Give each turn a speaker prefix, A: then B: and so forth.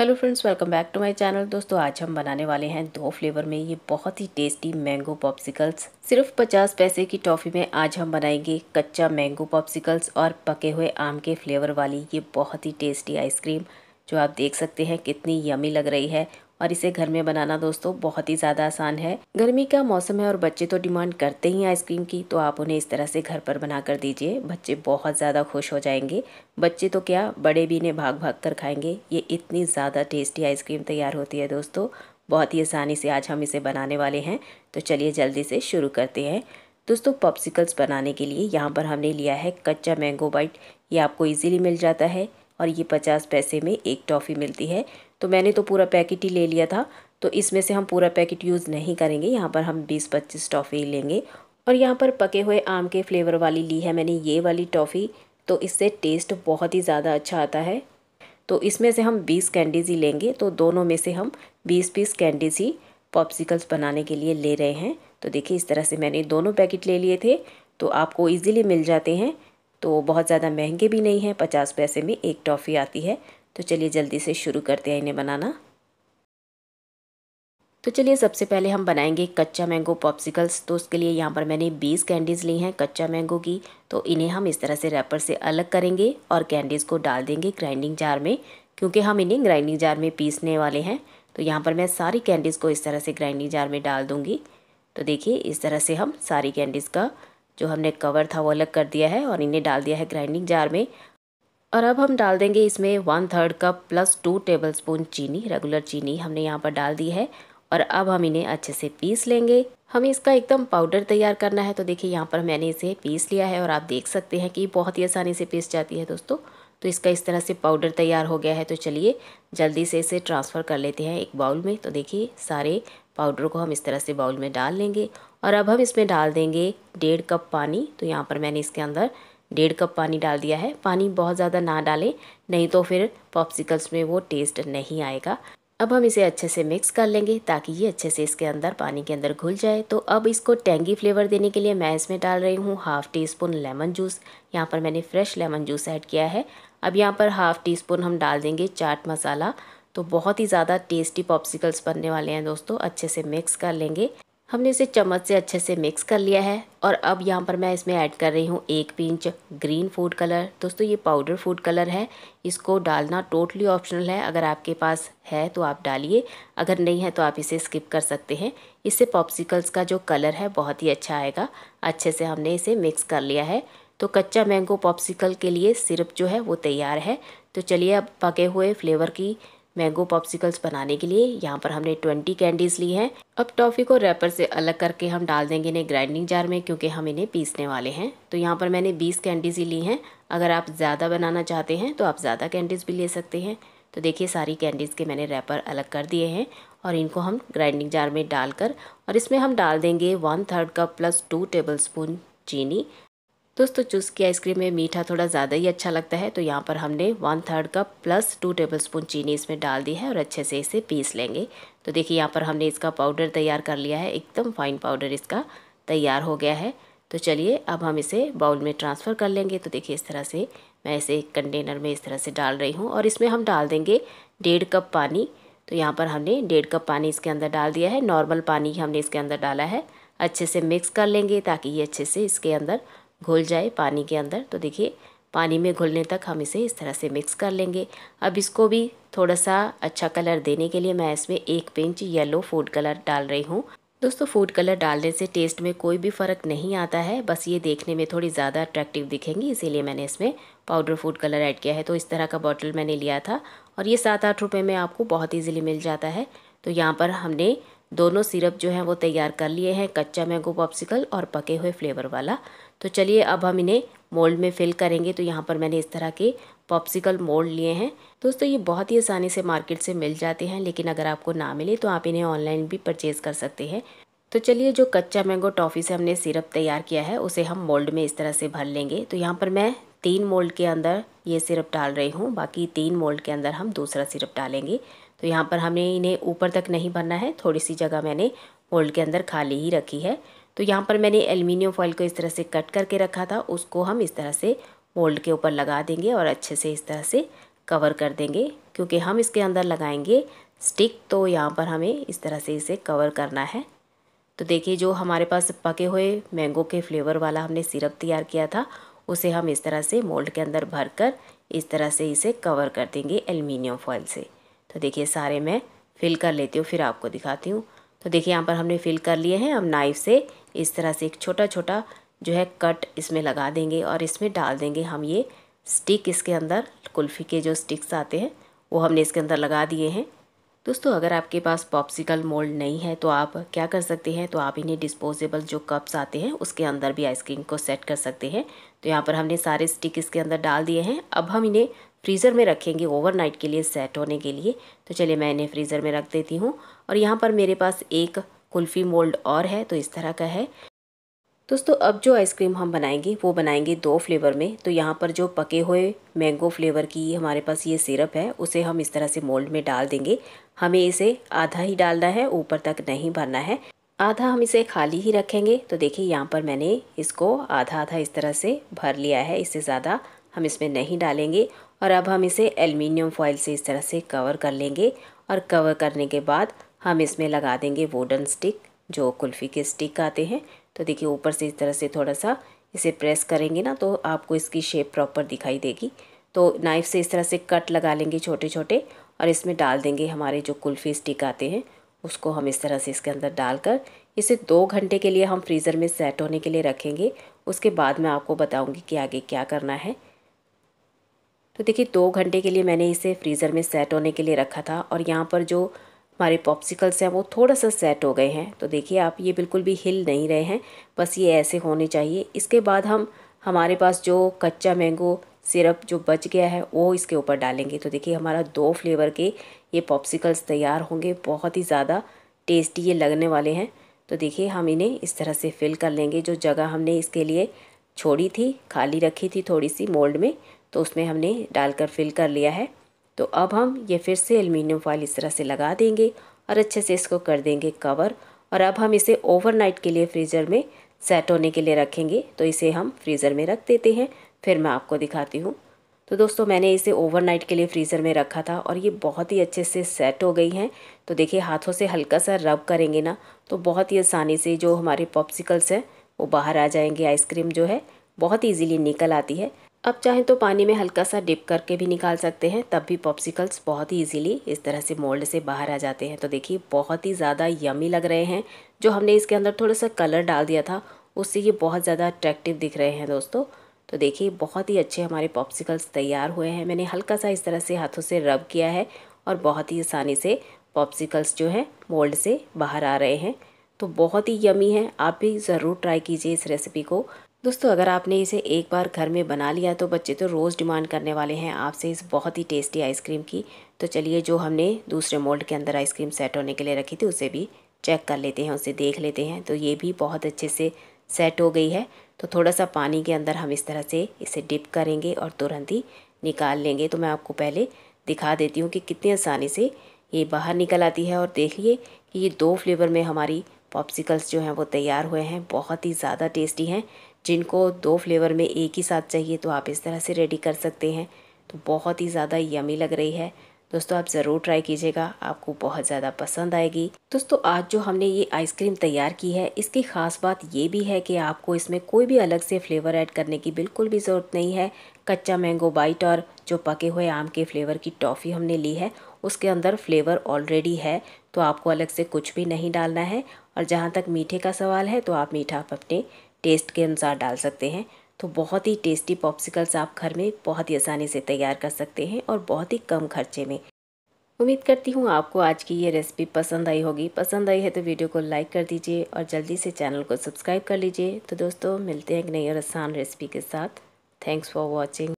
A: hello friends welcome back to my channel दोस्तों आज हम बनाने वाले हैं दो फ्लेवर में ये बहुत ही टेस्टी मैंगो पॉप्सिकल्स सिर्फ 50 पैसे की टॉफ़ी में आज हम बनाएंगे कच्चा मैंगो पॉप्सिकल्स और पके हुए आम के फ्लेवर वाली ये बहुत ही टेस्टी आइसक्रीम जो आप देख सकते हैं कितनी यमी लग रही है और इसे घर में बनाना दोस्तों बहुत ही ज़्यादा आसान है गर्मी का मौसम है और बच्चे तो डिमांड करते ही आइसक्रीम की तो आप उन्हें इस तरह से घर पर बना कर दीजिए बच्चे बहुत ज़्यादा खुश हो जाएंगे बच्चे तो क्या बड़े भी इन्हें भाग भाग कर खाएंगे ये इतनी ज़्यादा टेस्टी आइसक्रीम तैयार होती है दोस्तों बहुत ही आसानी से आज हम इसे बनाने वाले हैं तो चलिए जल्दी से शुरू करते हैं दोस्तों पॉप्सिकल्स बनाने के लिए यहाँ पर हमने लिया है कच्चा मैंगो बाइट ये आपको इजीली मिल जाता है और ये पचास पैसे में एक टॉफ़ी मिलती है तो मैंने तो पूरा पैकेट ही ले लिया था तो इसमें से हम पूरा पैकेट यूज़ नहीं करेंगे यहाँ पर हम बीस पच्चीस टॉफ़ी लेंगे और यहाँ पर पके हुए आम के फ्लेवर वाली ली है मैंने ये वाली टॉफ़ी तो इससे टेस्ट बहुत ही ज़्यादा अच्छा आता है तो इसमें से हम बीस कैंडीज़ ही लेंगे तो दोनों में से हम बीस पीस कैंडीज़ ही पॉप्सिकल्स बनाने के लिए ले रहे हैं तो देखिए इस तरह से मैंने दोनों पैकेट ले लिए थे तो आपको इजीली मिल जाते हैं तो बहुत ज़्यादा महंगे भी नहीं हैं पचास पैसे में एक टॉफ़ी आती है तो चलिए जल्दी से शुरू करते हैं इन्हें बनाना तो चलिए सबसे पहले हम बनाएंगे कच्चा मैंगो पॉप्सिकल्स तो उसके लिए यहाँ पर मैंने 20 कैंडीज़ ली हैं कच्चा मैंगो की तो इन्हें हम इस तरह से रैपर से अलग करेंगे और कैंडीज़ को डाल देंगे ग्राइंडिंग जार में क्योंकि हम इन्हें ग्राइंडिंग जार में पीसने वाले हैं तो यहाँ पर मैं सारी कैंडीज़ को इस तरह से ग्राइंडिंग जार में डाल दूँगी तो देखिए इस तरह से हम सारी कैंडीज़ का जो हमने कवर था वो अलग कर दिया है और इन्हें डाल दिया है ग्राइंडिंग जार में और अब हम डाल देंगे इसमें one third cup plus two tablespoon चीनी रेगुलर चीनी हमने यहाँ पर डाल दी है और अब हम इन्हें अच्छे से पीस लेंगे हमें इसका एकदम पाउडर तैयार करना है तो देखिए यहाँ पर मैंने इसे पीस लिया है और आप देख सकते हैं कि बहुत ही आसानी से पीस जाती है दोस्तों तो इसका इस तरह से पाउडर तैयार हो गया है तो चलिए जल्दी से इसे ट्रांसफ़र कर लेते हैं एक बाउल में तो देखिए सारे पाउडर को हम इस तरह से बाउल में डाल लेंगे और अब हम इसमें डाल देंगे डेढ़ कप पानी तो यहाँ पर मैंने इसके अंदर डेढ़ कप पानी डाल दिया है पानी बहुत ज़्यादा ना डालें नहीं तो फिर पॉप्सिकल्स में वो टेस्ट नहीं आएगा अब हम इसे अच्छे से मिक्स कर लेंगे ताकि ये अच्छे से इसके अंदर पानी के अंदर घुल जाए तो अब इसको टेंगी फ्लेवर देने के लिए मैं इसमें डाल रही हूँ half teaspoon lemon juice यहाँ पर मैंने फ्रेश लेमन जूस ऐड किया है अब यहाँ पर हाफ़ टी स्पून हम डाल देंगे चाट मसाला तो बहुत ही ज़्यादा टेस्टी पॉप्सिकल्स बनने वाले हैं दोस्तों अच्छे से मिक्स कर लेंगे हमने इसे चम्मच से अच्छे से मिक्स कर लिया है और अब यहाँ पर मैं इसमें ऐड कर रही हूँ एक पिंच ग्रीन फूड कलर दोस्तों ये पाउडर फूड कलर है इसको डालना टोटली ऑप्शनल है अगर आपके पास है तो आप डालिए अगर नहीं है तो आप इसे स्किप कर सकते हैं इससे पॉप्सिकल्स का जो कलर है बहुत ही अच्छा आएगा अच्छे से हमने इसे मिक्स कर लिया है तो कच्चा मैंगो पॉप्सिकल के लिए सिरप जो है वो तैयार है तो चलिए अब पके हुए फ्लेवर की मैंगो पॉप्सिकल्स बनाने के लिए यहाँ पर हमने ट्वेंटी कैंडीज़ ली हैं अब टॉफ़ी को रैपर से अलग करके हम डाल देंगे इन्हें ग्राइंडिंग जार में क्योंकि हम इन्हें पीसने वाले हैं तो यहाँ पर मैंने बीस कैंडीज़ ही ली हैं अगर आप ज़्यादा बनाना चाहते हैं तो आप ज़्यादा कैंडीज़ भी ले सकते हैं तो देखिए सारी कैंडीज़ के मैंने रैपर अलग कर दिए हैं और इनको हम ग्राइंडिंग जार में डालकर और इसमें हम डाल देंगे one third cup plus two tablespoon चीनी दोस्तों चूस की आइसक्रीम में मीठा थोड़ा ज़्यादा ही अच्छा लगता है तो यहाँ पर हमने one third cup plus two tablespoon चीनी इसमें डाल दी है और अच्छे से इसे पीस लेंगे तो देखिए यहाँ पर हमने इसका पाउडर तैयार कर लिया है एकदम फाइन पाउडर इसका तैयार हो गया है तो चलिए अब हम इसे बाउल में ट्रांसफ़र कर लेंगे तो देखिए इस तरह से मैं इसे कंटेनर में इस तरह से डाल रही हूँ और इसमें हम डाल देंगे डेढ़ कप पानी तो यहाँ पर हमने डेढ़ कप पानी इसके अंदर डाल दिया है नॉर्मल पानी हमने इसके अंदर डाला है अच्छे से मिक्स कर लेंगे ताकि ये अच्छे से इसके अंदर घुल जाए पानी के अंदर तो देखिए पानी में घुलने तक हम इसे इस तरह से मिक्स कर लेंगे अब इसको भी थोड़ा सा अच्छा कलर देने के लिए मैं इसमें एक पिंच येलो फूड कलर डाल रही हूँ दोस्तों फूड कलर डालने से टेस्ट में कोई भी फ़र्क नहीं आता है बस ये देखने में थोड़ी ज़्यादा अट्रैक्टिव दिखेंगी इसीलिए मैंने इसमें पाउडर फूड कलर ऐड किया है तो इस तरह का बॉटल मैंने लिया था और ये सात आठ रुपये में आपको बहुत ईजिली मिल जाता है तो यहाँ पर हमने दोनों सिरप जो है वो तैयार कर लिए हैं कच्चा मैंगो पॉप्सिकल और पके हुए फ्लेवर वाला तो चलिए अब हम इन्हें मोल्ड में फिल करेंगे तो यहाँ पर मैंने इस तरह के पॉप्सिकल मोल्ड लिए हैं दोस्तों ये बहुत ही आसानी से मार्केट से मिल जाते हैं लेकिन अगर आपको ना मिले तो आप इन्हें ऑनलाइन भी परचेज़ कर सकते हैं तो चलिए जो कच्चा मैंगो टॉफ़ी से हमने सिरप तैयार किया है उसे हम मोल्ड में इस तरह से भर लेंगे तो यहाँ पर मैं तीन मोल्ड के अंदर ये सिरप डाल रही हूँ बाकी तीन मोल्ड के अंदर हम दूसरा सिरप डालेंगे तो यहाँ पर हमें इन्हें ऊपर तक नहीं भरना है थोड़ी सी जगह मैंने मोल्ड के अंदर खाली ही रखी है तो यहाँ पर मैंने एल्युमिनियम फॉइल को इस तरह से कट करके रखा था उसको हम इस तरह से मोल्ड के ऊपर लगा देंगे और अच्छे से इस तरह से कवर कर देंगे क्योंकि हम इसके अंदर लगाएंगे स्टिक तो यहाँ पर हमें इस तरह से इसे कवर करना है तो देखिए जो हमारे पास पके हुए मैंगो के फ्लेवर वाला हमने सिरप तैयार किया था उसे हम इस तरह से मोल्ड के अंदर भर कर इस तरह से इसे कवर कर देंगे एल्युमिनियम फॉइल से तो देखिए सारे मैं फिल कर लेती हूँ फिर आपको दिखाती हूँ तो देखिए यहाँ पर हमने फिल कर लिए हैं हम नाइफ से इस तरह से एक छोटा छोटा जो है कट इसमें लगा देंगे और इसमें डाल देंगे हम ये स्टिक इसके अंदर कुल्फ़ी के जो स्टिक्स आते हैं वो हमने इसके अंदर लगा दिए हैं दोस्तों अगर आपके पास पॉप्सिकल मोल्ड नहीं है तो आप क्या कर सकते हैं तो आप इन्हें डिस्पोजेबल जो कप्स आते हैं उसके अंदर भी आइसक्रीम को सेट कर सकते हैं तो यहाँ पर हमने सारे स्टिक इसके अंदर डाल दिए हैं अब हम इन्हें फ्रीज़र में रखेंगे ओवरनाइट के लिए सेट होने के लिए तो चलिए मैं इन्हें फ्रीज़र में रख देती हूँ और यहाँ पर मेरे पास एक कुल्फ़ी मोल्ड और है तो इस तरह का है दोस्तों अब जो आइसक्रीम हम बनाएंगे वो बनाएंगे दो फ्लेवर में तो यहाँ पर जो पके हुए मैंगो फ्लेवर की हमारे पास ये सिरप है उसे हम इस तरह से मोल्ड में डाल देंगे हमें इसे आधा ही डालना है ऊपर तक नहीं भरना है आधा हम इसे खाली ही रखेंगे तो देखिए यहाँ पर मैंने इसको आधा आधा इस तरह से भर लिया है इससे ज़्यादा हम इसमें नहीं डालेंगे और अब हम इसे एल्युमिनियम फॉइल से इस तरह से कवर कर लेंगे और कवर करने के बाद हम इसमें लगा देंगे वुडन स्टिक जो कुल्फ़ी के स्टिक आते हैं तो देखिए ऊपर से इस तरह से थोड़ा सा इसे प्रेस करेंगे ना तो आपको इसकी शेप प्रॉपर दिखाई देगी तो नाइफ़ से इस तरह से कट लगा लेंगे छोटे छोटे और इसमें डाल देंगे हमारे जो कुल्फ़ी स्टिक आते हैं उसको हम इस तरह से इसके अंदर डालकर इसे दो घंटे के लिए हम फ्रीज़र में सेट होने के लिए रखेंगे उसके बाद मैं आपको बताऊंगी कि आगे क्या करना है तो देखिए दो घंटे के लिए मैंने इसे फ्रीज़र में सेट होने के लिए रखा था और यहाँ पर जो हमारे पॉप्सिकल्स हैं वो थोड़ा सा सेट हो गए हैं तो देखिए आप ये बिल्कुल भी हिल नहीं रहे हैं बस ये ऐसे होने चाहिए इसके बाद हम हमारे पास जो कच्चा मैंगो सिरप जो बच गया है वो इसके ऊपर डालेंगे तो देखिए हमारा दो फ्लेवर के ये पॉप्सिकल्स तैयार होंगे बहुत ही ज़्यादा टेस्टी ये लगने वाले हैं तो देखिए हम इन्हें इस तरह से फिल कर लेंगे जो जगह हमने इसके लिए छोड़ी थी खाली रखी थी थोड़ी सी मोल्ड में तो उसमें हमने डालकर फिल कर लिया है तो अब हम ये फिर से एल्युमिनियम फॉइल इस तरह से लगा देंगे और अच्छे से इसको कर देंगे कवर और अब हम इसे ओवरनाइट के लिए फ्रीज़र में सेट होने के लिए रखेंगे तो इसे हम फ्रीज़र में रख देते हैं फिर मैं आपको दिखाती हूँ तो दोस्तों मैंने इसे ओवरनाइट के लिए फ्रीज़र में रखा था और ये बहुत ही अच्छे से सेट हो गई हैं तो देखिए हाथों से हल्का सा रब करेंगे ना तो बहुत ही आसानी से जो हमारे पॉप्सिकल्स हैं वो बाहर आ जाएंगे आइसक्रीम जो है बहुत ईजीली निकल आती है अब चाहें तो पानी में हल्का सा डिप करके भी निकाल सकते हैं तब भी पॉप्सिकल्स बहुत ही इजीली इस तरह से मोल्ड से बाहर आ जाते हैं तो देखिए बहुत ही ज़्यादा यमी लग रहे हैं जो हमने इसके अंदर थोड़ा सा कलर डाल दिया था उससे ये बहुत ज़्यादा अट्रैक्टिव दिख रहे हैं दोस्तों तो देखिए बहुत ही अच्छे हमारे पॉप्सिकल्स तैयार हुए हैं मैंने हल्का सा इस तरह से हाथों से रब किया है और बहुत ही आसानी से पॉप्सिकल्स जो हैं मोल्ड से बाहर आ रहे हैं तो बहुत ही यमी है आप भी ज़रूर ट्राई कीजिए इस रेसिपी को दोस्तों अगर आपने इसे एक बार घर में बना लिया तो बच्चे तो रोज़ डिमांड करने वाले हैं आपसे इस बहुत ही टेस्टी आइसक्रीम की तो चलिए जो हमने दूसरे मोल्ड के अंदर आइसक्रीम सेट होने के लिए रखी थी उसे भी चेक कर लेते हैं उसे देख लेते हैं तो ये भी बहुत अच्छे से सेट हो गई है तो थोड़ा सा पानी के अंदर हम इस तरह से इसे डिप करेंगे और तुरंत ही निकाल लेंगे तो मैं आपको पहले दिखा देती हूँ कि कितनी आसानी से ये बाहर निकल आती है और देखिए कि ये दो फ्लेवर में हमारी पॉप्सिकल्स जो हैं वो तैयार हुए हैं बहुत ही ज़्यादा टेस्टी हैं जिनको दो फ्लेवर में एक ही साथ चाहिए तो आप इस तरह से रेडी कर सकते हैं तो बहुत ही ज़्यादा यमी लग रही है दोस्तों आप ज़रूर ट्राई कीजिएगा आपको बहुत ज़्यादा पसंद आएगी दोस्तों आज जो हमने ये आइसक्रीम तैयार की है इसकी ख़ास बात ये भी है कि आपको इसमें कोई भी अलग से फ्लेवर ऐड करने की बिल्कुल भी ज़रूरत नहीं है कच्चा मैंगो बाइट और जो पके हुए आम के फ्लेवर की टॉफ़ी हमने ली है उसके अंदर फ्लेवर ऑलरेडी है तो आपको अलग से कुछ भी नहीं डालना है और जहाँ तक मीठे का सवाल है तो आप मीठा अपने टेस्ट के अनुसार डाल सकते हैं तो बहुत ही टेस्टी पॉप्सिकल्स आप घर में बहुत ही आसानी से तैयार कर सकते हैं और बहुत ही कम खर्चे में उम्मीद करती हूँ आपको आज की ये रेसिपी पसंद आई होगी पसंद आई है तो वीडियो को लाइक कर दीजिए और जल्दी से चैनल को सब्सक्राइब कर लीजिए तो दोस्तों मिलते हैं एक नई और आसान रेसिपी के साथ थैंक्स फॉर वॉचिंग